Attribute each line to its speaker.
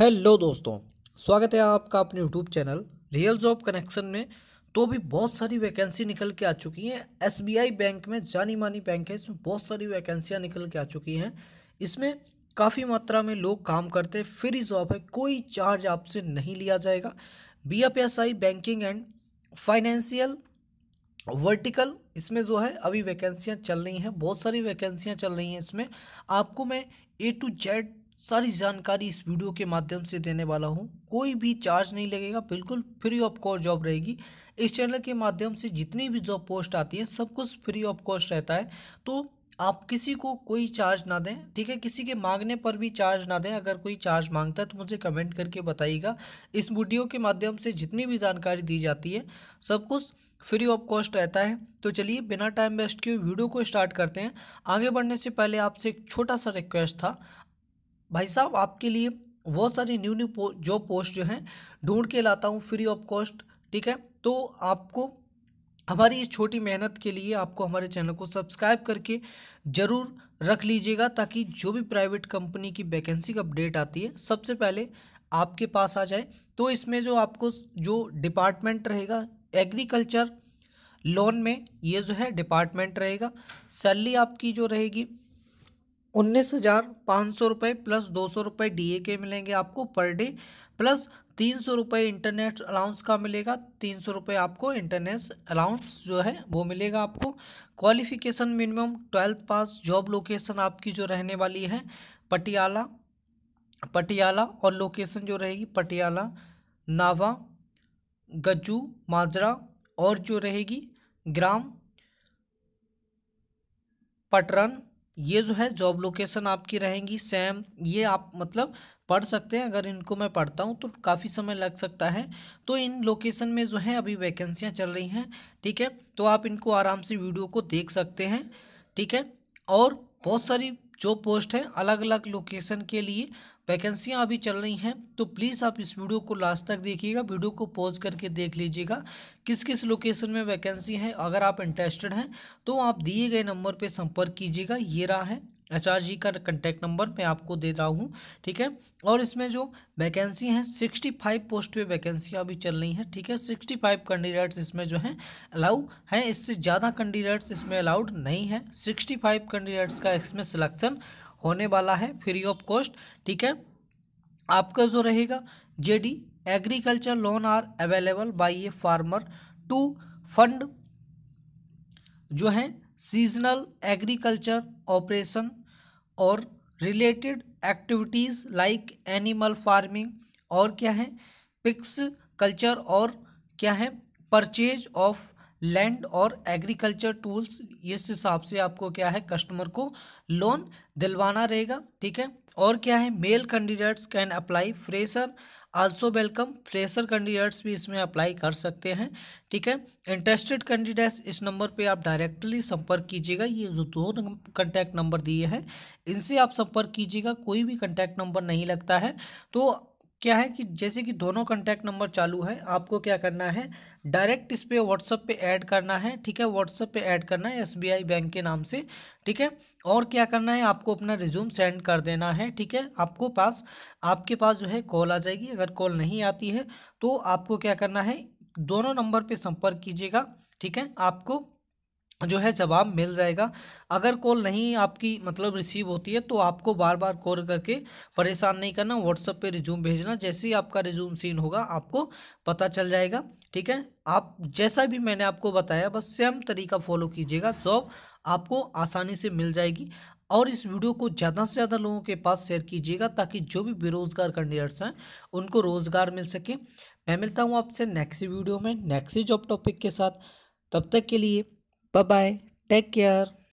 Speaker 1: hello दोस्तों स्वागत है आपका अपने YouTube channel real job connection में तो भी बहुत सारी वैकेंसी निकल के आ चुकी हैं एसबीआई बैंक में जानी मानी बैंक है इसमें बहुत सारी वैकेंसियां निकल के आ चुकी हैं इसमें काफ़ी मात्रा में लोग काम करते हैं फ्री जॉब है कोई चार्ज आपसे नहीं लिया जाएगा B S I banking and financial vertical इसमें जो है अभी वैकेंसियाँ चल रही हैं बहुत सारी वैकेंसियाँ चल रही हैं इसमें आपको मैं ए टू जेड सारी जानकारी इस वीडियो के माध्यम से देने वाला हूँ कोई भी चार्ज नहीं लगेगा बिल्कुल फ्री ऑफ कॉस्ट जॉब रहेगी इस चैनल के माध्यम से जितनी भी जॉब पोस्ट आती है सब कुछ फ्री ऑफ कॉस्ट रहता है तो आप किसी को कोई चार्ज ना दें ठीक है किसी के मांगने पर भी चार्ज ना दें अगर कोई चार्ज मांगता है तो मुझे कमेंट करके बताइएगा इस वीडियो के माध्यम से जितनी भी जानकारी दी जाती है सब कुछ फ्री ऑफ कॉस्ट रहता है तो चलिए बिना टाइम वेस्ट किए वीडियो को स्टार्ट करते हैं आगे बढ़ने से पहले आपसे एक छोटा सा रिक्वेस्ट था भाई साहब आपके लिए बहुत सारी न्यू न्यू जॉब पोस्ट जो हैं ढूंढ के लाता हूँ फ्री ऑफ कॉस्ट ठीक है तो आपको हमारी इस छोटी मेहनत के लिए आपको हमारे चैनल को सब्सक्राइब करके ज़रूर रख लीजिएगा ताकि जो भी प्राइवेट कंपनी की वैकेंसी का अपडेट आती है सबसे पहले आपके पास आ जाए तो इसमें जो आपको जो डिपार्टमेंट रहेगा एग्रीकल्चर लोन में ये जो है डिपार्टमेंट रहेगा सैलरी आपकी जो रहेगी उन्नीस हज़ार पाँच सौ रुपये प्लस दो सौ रुपये डी के मिलेंगे आपको पर डे प्लस तीन सौ रुपये इंटरनेट अलाउंस का मिलेगा तीन सौ रुपये आपको इंटरनेट अलाउंस जो है वो मिलेगा आपको qualification minimum twelfth pass job location आपकी जो रहने वाली है पटियाला पटियाला और लोकेशन जो रहेगी पटियाला नावा गज्जू माजरा और जो रहेगी ग्राम पटरन ये जो है जॉब लोकेशन आपकी रहेंगी सेम ये आप मतलब पढ़ सकते हैं अगर इनको मैं पढ़ता हूँ तो काफ़ी समय लग सकता है तो इन लोकेशन में जो है अभी वैकेंसियाँ चल रही हैं ठीक है तो आप इनको आराम से वीडियो को देख सकते हैं ठीक है और बहुत सारी जो पोस्ट है अलग अलग लोकेशन के लिए वैकेंसियाँ अभी चल रही हैं तो प्लीज़ आप इस वीडियो को लास्ट तक देखिएगा वीडियो को पॉज करके देख लीजिएगा किस किस लोकेशन में वैकेंसी है अगर आप इंटरेस्टेड हैं तो आप दिए गए नंबर पर संपर्क कीजिएगा ये रहा है आर जी का कंटेक्ट नंबर मैं आपको दे रहा हूँ ठीक है और इसमें जो वैकेंसी हैं सिक्सटी फाइव पोस्ट पे वैकेंसी अभी चल रही हैं ठीक है सिक्सटी फाइव कैंडिडेट्स इसमें जो हैं अलाउ हैं इससे ज़्यादा कैंडिडेट्स इसमें अलाउड नहीं है सिक्सटी फाइव कैंडिडेट्स का इसमें सिलेक्शन होने वाला है फ्री ऑफ कॉस्ट ठीक है आपका जो रहेगा the agriculture loan are available by a farmer to fund जो है सीजनल एग्रीकल्चर ऑपरेशन और related activities like animal farming और क्या है पिक्स कल्चर और क्या है परचेज ऑफ लैंड और एग्रीकल्चर टूल्स इस हिसाब से आपको क्या है कस्टमर को लोन दिलवाना रहेगा ठीक है और क्या है male candidates can apply fresher also welcome fresher candidates भी इसमें अप्लाई कर सकते हैं ठीक है इंटरेस्टेड कैंडिडेट्स इस नंबर पे आप डायरेक्टली संपर्क कीजिएगा ये जो दो कंटैक्ट नंबर दिए हैं इनसे आप संपर्क कीजिएगा कोई भी कंटैक्ट नंबर नहीं लगता है तो क्या है कि जैसे कि दोनों कॉन्टैक्ट नंबर चालू है आपको क्या करना है डायरेक्ट इस पर व्हाट्सअप पे ऐड करना है ठीक है व्हाट्सअप पे ऐड करना है एसबीआई बैंक के नाम से ठीक है और क्या करना है आपको अपना रिज्यूम सेंड कर देना है ठीक है आपको पास आपके पास जो है कॉल आ जाएगी अगर कॉल नहीं आती है तो आपको क्या करना है दोनों नंबर पर संपर्क कीजिएगा ठीक है आपको जो है जवाब मिल जाएगा अगर कॉल नहीं आपकी मतलब रिसीव होती है तो आपको बार बार कॉल करके परेशान नहीं करना व्हाट्सअप पे रिज्यूम भेजना जैसे ही आपका रिज्यूम सीन होगा आपको पता चल जाएगा ठीक है आप जैसा भी मैंने आपको बताया बस सेम तरीका फॉलो कीजिएगा जॉब आपको आसानी से मिल जाएगी और इस वीडियो को ज़्यादा से ज़्यादा लोगों के पास शेयर कीजिएगा ताकि जो भी बेरोज़गार कैंडिडेट्स हैं उनको रोज़गार मिल सके मैं मिलता हूँ आपसे नेक्स्ट वीडियो में नेक्स्ट जॉब टॉपिक के साथ तब तक के लिए बाय बाय टेक केयर